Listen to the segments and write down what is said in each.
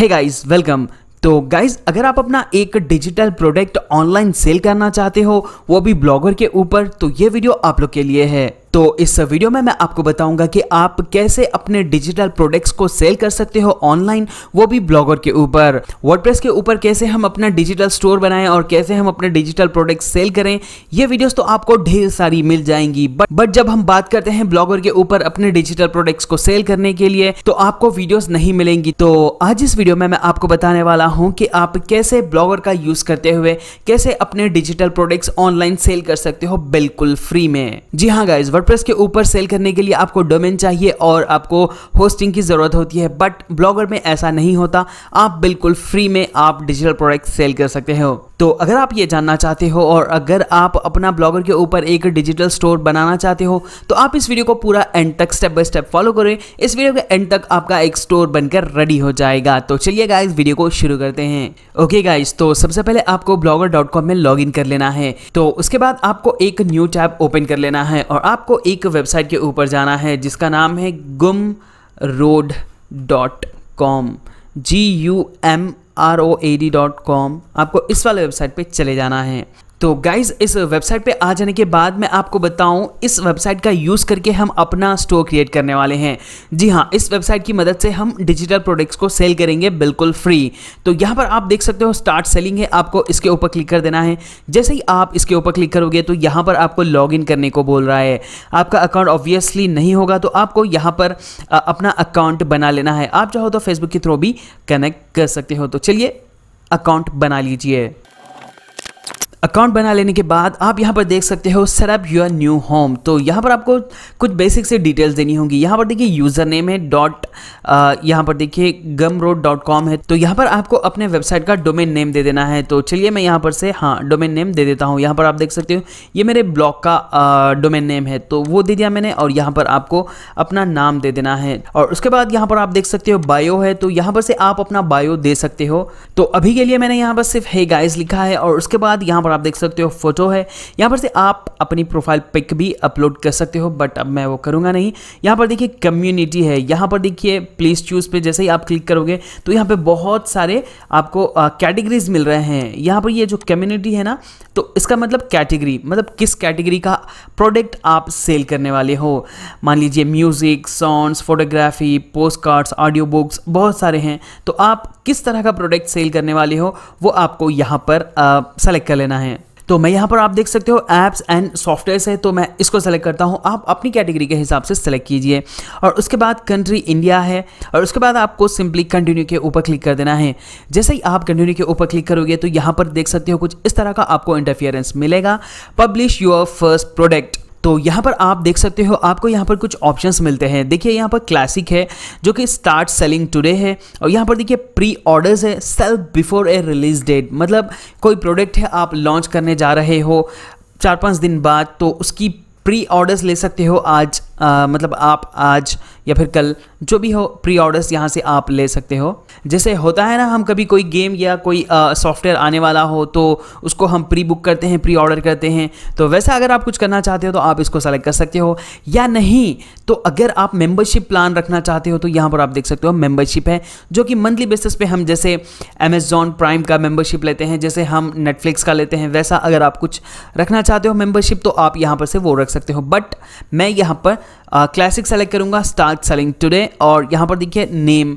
हे guys welcome तो guys अगर आप अपना एक डिजिटल प्रोडक्ट ऑनलाइन सेल करना चाहते हो वो भी ब्लॉगर के ऊपर तो ये वीडियो आप लोग के लिए है तो इस वीडियो में मैं आपको बताऊंगा कि आप कैसे अपने डिजिटल प्रोडक्ट्स को सेल कर सकते हो ऑनलाइन वो भी ब्लॉगर के ऊपर वर्डप्रेस के ऊपर कैसे हम अपना डिजिटल स्टोर बनाएं और कैसे हम अपने डिजिटल प्रोडक्ट सेल करें ये वीडियोस तो आपको ढेर सारी मिल जाएंगी बट बट जब हम बात करते हैं ब्लॉगर के ऊपर अपने डिजिटल प्रोडक्ट्स को सेल करने के लिए तो आपको वीडियोज नहीं मिलेंगी तो आज इस वीडियो में मैं आपको बताने वाला हूँ कि आप कैसे ब्लॉगर का यूज करते हुए कैसे अपने डिजिटल प्रोडक्ट्स ऑनलाइन सेल कर सकते हो बिल्कुल फ्री में जी हाँ गाइज वर्डप्रेस के ऊपर सेल करने के लिए आपको डोमेन चाहिए और आपको होस्टिंग की ज़रूरत होती है बट ब्लॉगर में ऐसा नहीं होता आप बिल्कुल फ्री में आप डिजिटल प्रोडक्ट सेल कर सकते हो तो अगर आप ये जानना चाहते हो और अगर आप अपना ब्लॉगर के ऊपर एक डिजिटल स्टोर बनाना चाहते हो तो आप इस वीडियो को पूरा एंड तक स्टेप बाय स्टेप फॉलो करें इस वीडियो के एंड तक आपका एक स्टोर बनकर रेडी हो जाएगा तो चलिए गाइस वीडियो को शुरू करते हैं ओके गाइस तो सबसे पहले आपको ब्लॉगर में लॉग कर लेना है तो उसके बाद आपको एक न्यू टैब ओपन कर लेना है और आपको आपको एक वेबसाइट के ऊपर जाना है जिसका नाम है Gumroad dot com G U M R O A D dot com आपको इस वाले वेबसाइट पे चले जाना है तो गाइज इस वेबसाइट पे आ जाने के बाद मैं आपको बताऊं इस वेबसाइट का यूज़ करके हम अपना स्टोर क्रिएट करने वाले हैं जी हाँ इस वेबसाइट की मदद से हम डिजिटल प्रोडक्ट्स को सेल करेंगे बिल्कुल फ्री तो यहाँ पर आप देख सकते हो स्टार्ट सेलिंग है आपको इसके ऊपर क्लिक कर देना है जैसे ही आप इसके ऊपर क्लिक करोगे तो यहाँ पर आपको लॉग करने को बोल रहा है आपका अकाउंट ऑब्वियसली नहीं होगा तो आपको यहाँ पर अपना अकाउंट बना लेना है आप चाहो तो फेसबुक के थ्रू भी कनेक्ट कर सकते हो तो चलिए अकाउंट बना लीजिए अकाउंट बना लेने के बाद आप यहाँ पर देख सकते हो सरअप योर न्यू होम तो यहाँ पर आपको कुछ बेसिक से डिटेल्स देनी होगी यहाँ पर देखिए यूज़र नेम है डॉट यहाँ पर देखिए गम रोड डॉट कॉम है तो यहाँ पर आपको अपने वेबसाइट का डोमेन नेम दे देना है तो चलिए मैं यहाँ पर से हाँ डोमेन नेम दे देता हूँ यहाँ पर आप देख सकते हो ये मेरे ब्लॉग का डोमेन नेम है तो वो दे दिया मैंने और यहाँ पर आपको अपना नाम दे देना है और उसके बाद यहाँ पर आप देख सकते हो बायो है तो यहाँ पर से आप अपना बायो दे सकते हो तो अभी के लिए मैंने यहाँ पर सिर्फ हे गाइज लिखा है और उसके बाद यहाँ पर पर आप देख सकते हो फोटो है यहाँ पर से आप अपनी प्रोफाइल पिक भी अपलोड कर सकते हो बट अब मैं वो करूँगा नहीं यहाँ पर देखिए कम्युनिटी है यहाँ पर देखिए प्लीज़ चूज़ पे जैसे ही आप क्लिक करोगे तो यहाँ पर बहुत सारे आपको कैटेगरीज मिल रहे हैं यहाँ पर ये जो कम्युनिटी है ना तो इसका मतलब कैटेगरी मतलब किस कैटेगरी का प्रोडक्ट आप सेल करने वाले हो मान लीजिए music songs photography post cards audio books बहुत सारे हैं तो आप किस तरह का प्रोडक्ट सेल करने वाले हो वो आपको यहाँ पर सेलेक्ट कर लेना है करना है तो मैं यहाँ पर आप देख सकते हो एप्स एंड सॉफ्टवेयर है तो मैं इसको सेलेक्ट करता हूँ आप अपनी कैटेगरी के हिसाब से सेलेक्ट कीजिए और उसके बाद कंट्री इंडिया है और उसके बाद आपको सिंपली कंटिन्यू के ऊपर क्लिक कर देना है जैसे ही आप कंटिन्यू के ऊपर क्लिक करोगे तो यहाँ पर देख सकते हो कुछ इस तरह का आपको इंटरफियरेंस मिलेगा पब्लिश योर फर्स्ट प्रोडक्ट तो यहाँ पर आप देख सकते हो आपको यहाँ पर कुछ ऑप्शंस मिलते हैं देखिए यहाँ पर क्लासिक है जो कि स्टार्ट सेलिंग टुडे है और यहाँ पर देखिए प्री ऑर्डर्स है sale before a release date मतलब कोई प्रोडक्ट है आप लॉन्च करने जा रहे हो चार पाँच दिन बाद तो उसकी प्री ऑर्डर्स ले सकते हो आज आ, मतलब आप आज या फिर कल जो भी हो प्री ऑर्डर्स यहाँ से आप ले सकते हो जैसे होता है ना हम कभी कोई गेम या कोई सॉफ्टवेयर आने वाला हो तो उसको हम प्री बुक करते हैं प्री ऑर्डर करते हैं तो वैसा अगर आप कुछ करना चाहते हो तो आप इसको सेलेक्ट कर सकते हो या नहीं तो अगर आप मेंबरशिप प्लान रखना चाहते हो तो यहाँ पर आप देख सकते हो मेंबरशिप है जो कि मंथली बेसिस पे हम जैसे अमेजॉन प्राइम का मेंबरशिप लेते हैं जैसे हम नेटफ्लिक्स का लेते हैं वैसा अगर आप कुछ रखना चाहते हो मेंबरशिप तो आप यहाँ पर से वो रख सकते हो बट मैं यहाँ पर क्लासिक सेलेक्ट करूँगा स्टार्ट सेलिंग टुडे और यहाँ पर देखिए नेम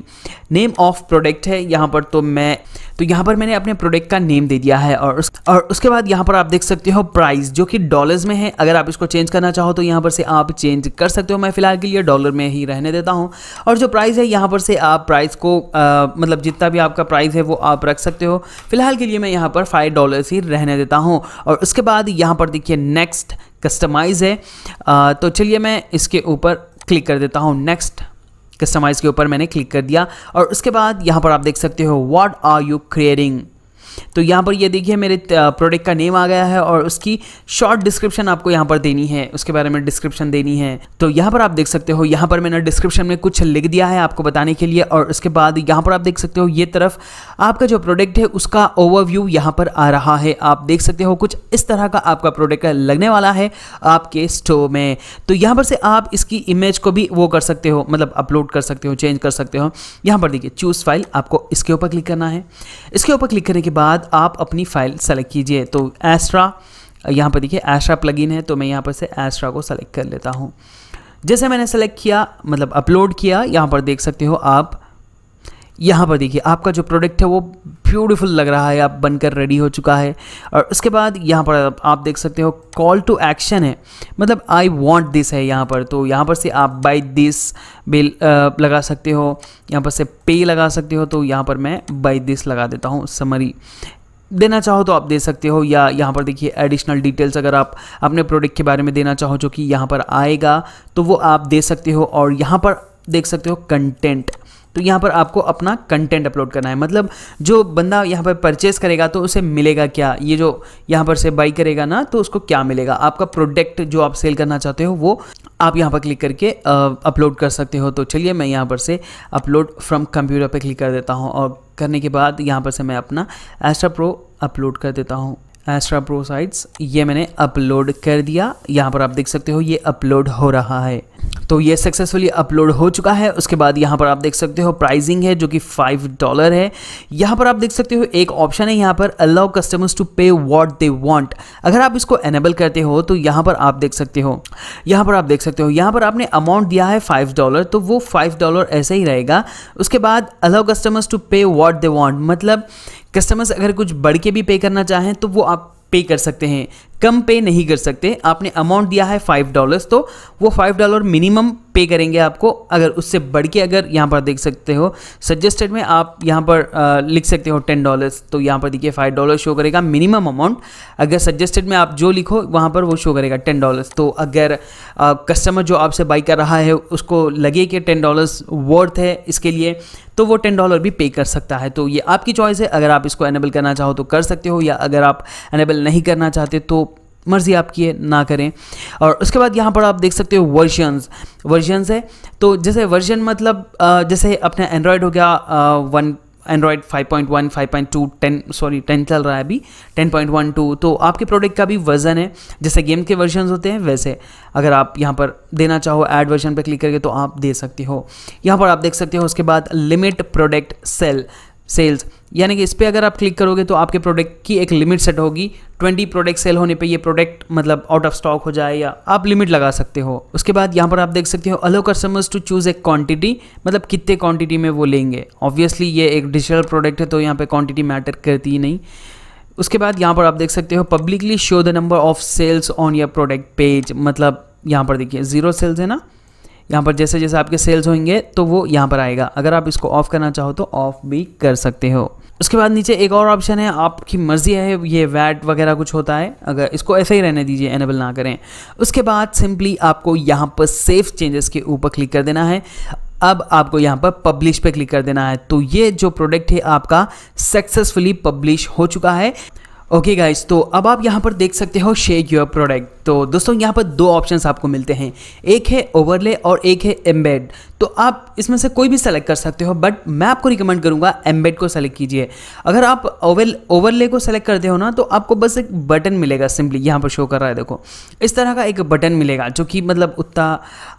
नेम ऑफ प्रोडक्ट है यहाँ पर तो मैं तो यहाँ पर मैंने अपने प्रोडक्ट का नेम दे दिया है और उस, और उसके बाद यहाँ पर आप देख सकते हो प्राइस जो कि डॉलर्स में है अगर आप इसको चेंज करना चाहो तो यहाँ पर से आप चेंज कर सकते हो मैं फ़िलहाल के लिए डॉलर में ही रहने देता हूँ और जो प्राइस है यहाँ पर से आप प्राइस को आ, uh, मतलब जितना भी आपका प्राइस है वो आप रख सकते हो फिलहाल के लिए मैं यहाँ पर फाइव डॉलर्स ही रहने देता हूँ और उसके बाद यहाँ पर देखिए नेक्स्ट कस्टमाइज़ है आ, तो चलिए मैं इसके ऊपर क्लिक कर देता हूँ नेक्स्ट कस्टमाइज़ के ऊपर मैंने क्लिक कर दिया और उसके बाद यहाँ पर आप देख सकते हो व्हाट आर यू क्रिएटिंग तो यहाँ पर ये देखिए मेरे प्रोडक्ट का नेम आ गया है और उसकी शॉर्ट डिस्क्रिप्शन आपको यहाँ पर देनी है उसके बारे में डिस्क्रिप्शन देनी है तो यहाँ पर आप देख सकते हो यहाँ पर मैंने डिस्क्रिप्शन में कुछ लिख दिया है आपको बताने के लिए और उसके बाद यहाँ पर आप देख सकते हो ये तरफ आपका जो प्रोडक्ट है उसका ओवरव्यू यहाँ पर आ रहा है आप देख सकते हो कुछ इस तरह का आपका प्रोडक्ट लगने वाला है आपके स्टोर में तो यहाँ पर से आप इसकी इमेज को भी वो कर सकते हो मतलब अपलोड कर सकते हो चेंज कर सकते हो यहाँ पर देखिए चूज फाइल आपको इसके ऊपर क्लिक करना है इसके ऊपर क्लिक करने के बाद बाद आप अपनी फाइल सेलेक्ट कीजिए तो एस्ट्रा यहाँ पर देखिए एस्ट्रा प्लगइन है तो मैं यहाँ पर से एस्ट्रा को सेलेक्ट कर लेता हूँ जैसे मैंने सेलेक्ट किया मतलब अपलोड किया यहाँ पर देख सकते हो आप यहाँ पर देखिए आपका जो प्रोडक्ट है वो ब्यूटीफुल लग रहा है आप बनकर रेडी हो चुका है और उसके बाद यहाँ पर आप देख सकते हो कॉल टू एक्शन है मतलब आई वॉन्ट दिस है यहाँ पर तो यहाँ पर से आप बाई दिस बिल लगा सकते हो यहाँ पर से पे लगा सकते हो तो यहाँ पर मैं बाई दिस लगा देता हूँ समरी देना चाहो तो आप दे सकते हो या यहाँ पर देखिए एडिशनल डिटेल्स अगर आप अपने प्रोडक्ट के बारे में देना चाहो जो कि यहाँ पर आएगा तो वो आप दे सकते हो और यहाँ पर देख सकते हो कंटेंट तो यहाँ पर आपको अपना कंटेंट अपलोड करना है मतलब जो बंदा यहाँ पर परचेस करेगा तो उसे मिलेगा क्या ये जो यहाँ पर से बाई करेगा ना तो उसको क्या मिलेगा आपका प्रोडक्ट जो आप सेल करना चाहते हो वो आप यहाँ पर क्लिक करके अपलोड कर सकते हो तो चलिए मैं यहाँ पर से अपलोड फ्रॉम कंप्यूटर पर क्लिक कर देता हूँ और करने के बाद यहाँ पर से मैं अपना एस्ट्रा प्रो अपलोड कर देता हूँ एस्ट्रा प्रो साइट्स ये मैंने अपलोड कर दिया यहाँ पर आप देख सकते हो ये अपलोड हो रहा है तो ये सक्सेसफुली अपलोड हो चुका है उसके बाद यहाँ पर आप देख सकते हो प्राइजिंग है जो कि फाइव डॉलर है यहाँ पर आप देख सकते हो एक ऑप्शन है यहाँ पर allow customers to pay what they want अगर आप इसको एनेबल करते हो तो यहाँ पर आप देख सकते हो यहाँ पर आप देख सकते हो यहाँ पर आपने अमाउंट दिया है फाइव डॉलर तो वो फाइव डॉलर ऐसे ही रहेगा उसके बाद allow customers to pay what they want मतलब कस्टमर्स अगर कुछ बढ़ के भी पे करना चाहें तो वो आप पे कर सकते हैं कम पे नहीं कर सकते आपने अमाउंट दिया है फाइव डॉलर्स तो वो फाइव डॉलर मिनिमम पे करेंगे आपको अगर उससे बढ़ के अगर यहाँ पर देख सकते हो सजेस्टेड में आप यहाँ पर लिख सकते हो टेन डॉलर्स तो यहाँ पर देखिए फाइव डॉलर शो करेगा मिनिमम अमाउंट अगर सजेस्टेड में आप जो लिखो वहाँ पर वो शो करेगा टेन डॉलर्स तो अगर कस्टमर जो आपसे बाई कर रहा है उसको लगे कि टेन डॉलर्स वर्थ है इसके लिए तो वो टेन डॉलर भी पे कर सकता है तो ये आपकी चॉइस है अगर आप इसको एनेबल करना चाहो तो कर सकते हो या अगर आप एनेबल नहीं करना चाहते तो मर्ज़ी आपकी है ना करें और उसके बाद यहाँ पर आप देख सकते हो वर्जन्स वर्जन्स है तो जैसे वर्जन मतलब जैसे अपना एंड्रॉयड हो गया वन एंड्रॉयड 5.1, 5.2, 10 सॉरी 10 चल रहा है अभी 10.12 तो आपके प्रोडक्ट का भी वर्जन है जैसे गेम के वर्जन होते हैं वैसे अगर आप यहाँ पर देना चाहो ऐड वर्जन पर क्लिक करके तो आप दे सकते हो यहाँ पर आप देख सकते हो उसके बाद लिमिट प्रोडक्ट सेल सेल्स यानी कि इस पर अगर आप क्लिक करोगे तो आपके प्रोडक्ट की एक लिमिट सेट होगी 20 प्रोडक्ट सेल होने पे ये प्रोडक्ट मतलब आउट ऑफ स्टॉक हो जाए या आप लिमिट लगा सकते हो उसके बाद यहाँ पर आप देख सकते हो allow customers to choose a quantity मतलब कितने क्वांटिटी में वो लेंगे ऑब्वियसली ये एक डिजिटल प्रोडक्ट है तो यहाँ पर क्वान्टिटी मैटर करती ही नहीं उसके बाद यहाँ पर आप देख सकते हो publicly show the number of sales on your product page मतलब यहाँ पर देखिए ज़ीरो सेल्स है ना यहाँ पर जैसे जैसे आपके सेल्स होंगे तो वो यहाँ पर आएगा अगर आप इसको ऑफ करना चाहो तो ऑफ भी कर सकते हो उसके बाद नीचे एक और ऑप्शन है आपकी मर्जी है ये वैट वगैरह कुछ होता है अगर इसको ऐसे ही रहने दीजिए एनेबल ना करें उसके बाद सिंपली आपको यहाँ पर सेफ चेंजेस के ऊपर क्लिक कर देना है अब आपको यहाँ पर पब्लिश पे क्लिक कर देना है तो ये जो प्रोडक्ट है आपका सक्सेसफुली पब्लिश हो चुका है ओके okay गाइस तो अब आप यहाँ पर देख सकते हो शेक योर प्रोडक्ट तो दोस्तों यहाँ पर दो ऑप्शंस आपको मिलते हैं एक है ओवरले और एक है एम्बेड तो आप इसमें से कोई भी सेलेक्ट कर सकते हो बट मैं आपको रिकमेंड करूँगा एम्बेड को सेलेक्ट कीजिए अगर आप ओवर ओवरले को सेलेक्ट करते हो ना तो आपको बस एक बटन मिलेगा सिंपली यहाँ पर शो कर रहा है देखो इस तरह का एक बटन मिलेगा जो कि मतलब उतना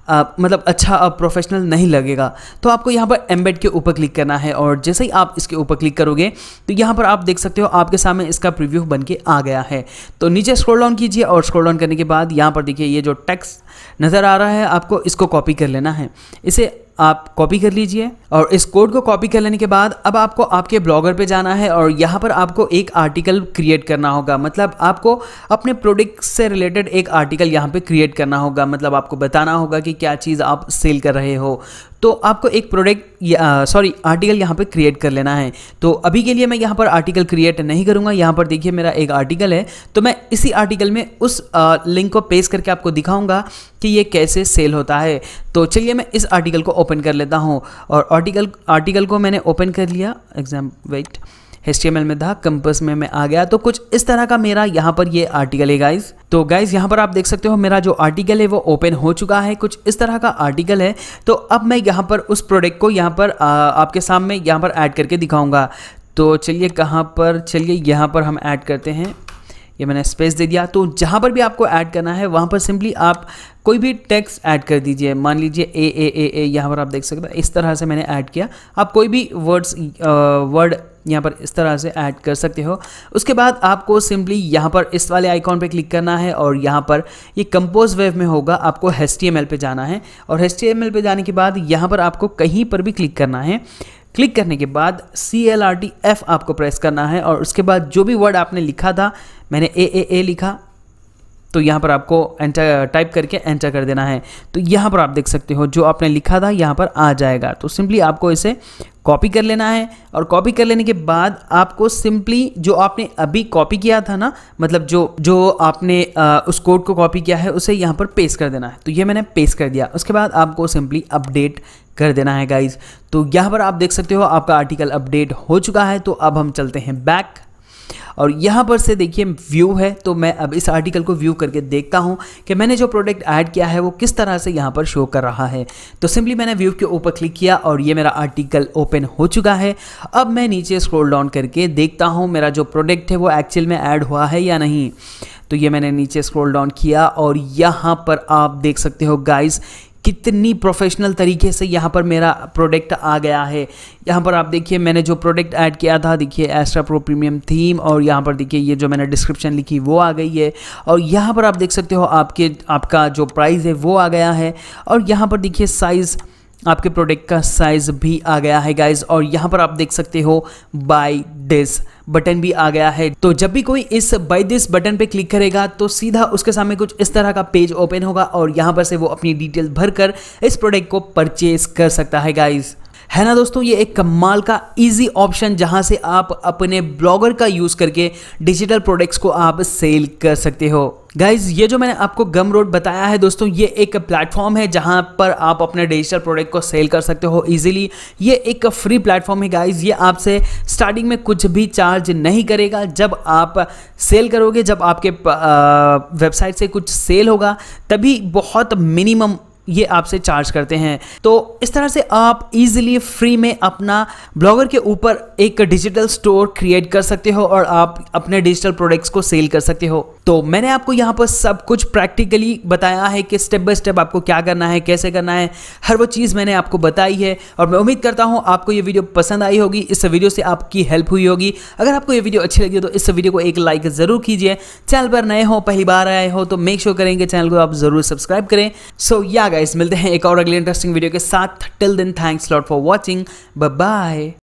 आ, मतलब अच्छा प्रोफेशनल नहीं लगेगा तो आपको यहाँ पर एम्बेड के ऊपर क्लिक करना है और जैसे ही आप इसके ऊपर क्लिक करोगे तो यहाँ पर आप देख सकते हो आपके सामने इसका प्रीव्यू बन के आ गया है तो नीचे स्क्रॉल डाउन कीजिए और स्क्रॉल डाउन करने के बाद यहाँ पर देखिए ये जो टेक्स्ट नज़र आ रहा है आपको इसको कॉपी कर लेना है इसे आप कॉपी कर लीजिए और इस कोड को कॉपी कर लेने के बाद अब आपको आपके ब्लॉगर पे जाना है और यहाँ पर आपको एक आर्टिकल क्रिएट करना होगा मतलब आपको अपने प्रोडक्ट से रिलेटेड एक आर्टिकल यहाँ पे क्रिएट करना होगा मतलब आपको बताना होगा कि क्या चीज़ आप सेल कर रहे हो तो आपको एक प्रोडक्ट सॉरी आर्टिकल यहाँ पर क्रिएट कर लेना है तो अभी के लिए मैं यहाँ पर आर्टिकल क्रिएट नहीं करूँगा यहाँ पर देखिए मेरा एक आर्टिकल है तो मैं इसी आर्टिकल में उस लिंक को पेश करके आपको दिखाऊँगा कि ये कैसे सेल होता है तो चलिए मैं इस आर्टिकल को ओपन कर लेता हूँ और आर्टिकल आर्टिकल को मैंने ओपन कर लिया एग्जाम वेट एच में था कंपस में मैं आ गया तो कुछ इस तरह का मेरा यहाँ पर ये आर्टिकल है गाइज तो गाइज यहाँ पर आप देख सकते हो मेरा जो आर्टिकल है वो ओपन हो चुका है कुछ इस तरह का आर्टिकल है तो अब मैं यहाँ पर उस प्रोडक्ट को यहाँ पर आ, आपके सामने यहाँ पर ऐड करके दिखाऊंगा तो चलिए कहाँ पर चलिए यहाँ पर हम ऐड करते हैं ये मैंने स्पेस दे दिया तो जहाँ पर भी आपको ऐड करना है वहाँ पर सिंपली आप कोई भी टेक्स्ट ऐड कर दीजिए मान लीजिए ए ए ए ए यहाँ पर आप देख सकते हैं इस तरह से मैंने ऐड किया आप कोई भी वर्ड्स वर्ड यहाँ पर इस तरह से ऐड कर सकते हो उसके बाद आपको सिंपली यहाँ पर इस वाले आइकॉन पे क्लिक करना है और यहाँ पर ये कंपोज वेव में होगा आपको एच पे जाना है और एच पे जाने के बाद यहाँ पर आपको कहीं पर भी क्लिक करना है क्लिक करने के बाद C L R T F आपको प्रेस करना है और उसके बाद जो भी वर्ड आपने लिखा था मैंने ए ए ए लिखा तो यहाँ पर आपको एंटर टाइप करके एंटर कर देना है तो यहाँ पर आप देख सकते हो जो आपने लिखा था यहाँ पर आ जाएगा तो सिंपली आपको इसे कॉपी कर लेना है और कॉपी कर लेने के बाद आपको सिंपली जो आपने अभी कॉपी किया था ना मतलब जो जो आपने आ, उस कोड को कॉपी किया है उसे यहाँ पर पेस्ट कर देना है तो ये मैंने पेस्ट कर दिया उसके बाद आपको सिंपली अपडेट कर देना है गाइज तो यहाँ पर आप देख सकते हो आपका आर्टिकल अपडेट हो चुका है तो अब हम चलते हैं बैक और यहाँ पर से देखिए व्यू है तो मैं अब इस आर्टिकल को व्यू करके देखता हूँ कि मैंने जो प्रोडक्ट ऐड किया है वो किस तरह से यहाँ पर शो कर रहा है तो सिंपली मैंने व्यू के ऊपर क्लिक किया और ये मेरा आर्टिकल ओपन हो चुका है अब मैं नीचे स्क्रोल डाउन करके देखता हूँ मेरा जो प्रोडक्ट है वो एक्चुअल में ऐड हुआ है या नहीं तो ये मैंने नीचे स्क्रॉल डाउन किया और यहाँ पर आप देख सकते हो गाइस कितनी प्रोफेशनल तरीके से यहाँ पर मेरा प्रोडक्ट आ गया है यहाँ पर आप देखिए मैंने जो प्रोडक्ट ऐड किया था देखिए एस्ट्रा प्रो प्रीमियम थीम और यहाँ पर देखिए ये जो मैंने डिस्क्रिप्शन लिखी वो आ गई है और यहाँ पर आप देख सकते हो आपके आपका जो प्राइस है वो आ गया है और यहाँ पर देखिए साइज़ आपके प्रोडक्ट का साइज़ भी आ गया है गाइज और यहाँ पर आप देख सकते हो बाई दिस बटन भी आ गया है तो जब भी कोई इस बाई दिस बटन पे क्लिक करेगा तो सीधा उसके सामने कुछ इस तरह का पेज ओपन होगा और यहाँ पर से वो अपनी डिटेल भरकर इस प्रोडक्ट को परचेज कर सकता है गाइज़ है ना दोस्तों ये एक कमाल का इजी ऑप्शन जहां से आप अपने ब्लॉगर का यूज़ करके डिजिटल प्रोडक्ट्स को आप सेल कर सकते हो गाइज ये जो मैंने आपको गम रोड बताया है दोस्तों ये एक प्लेटफॉर्म है जहाँ पर आप अपने डिजिटल प्रोडक्ट को सेल कर सकते हो इजीली ये एक फ्री प्लेटफॉर्म है गाइज ये आपसे स्टार्टिंग में कुछ भी चार्ज नहीं करेगा जब आप सेल करोगे जब आपके वेबसाइट से कुछ सेल होगा तभी बहुत मिनिमम ये आपसे चार्ज करते हैं तो इस तरह से आप इजीली फ्री में अपना ब्लॉगर के ऊपर एक डिजिटल स्टोर क्रिएट कर सकते हो और आप अपने डिजिटल प्रोडक्ट्स को सेल कर सकते हो तो मैंने आपको यहाँ पर सब कुछ प्रैक्टिकली बताया है कि स्टेप बाय स्टेप आपको क्या करना है कैसे करना है हर वो चीज़ मैंने आपको बताई है और मैं उम्मीद करता हूँ आपको ये वीडियो पसंद आई होगी इस वीडियो से आपकी हेल्प हुई होगी अगर आपको ये वीडियो अच्छी लगी हो तो इस वीडियो को एक लाइक ज़रूर कीजिए चैनल पर नए हो पहली बार आए हो तो मेक श्योर करेंगे चैनल को आप ज़रूर सब्सक्राइब करें सो या गाइस मिलते हैं एक और अगले इंटरेस्टिंग वीडियो के साथ till then thanks lot for watching bye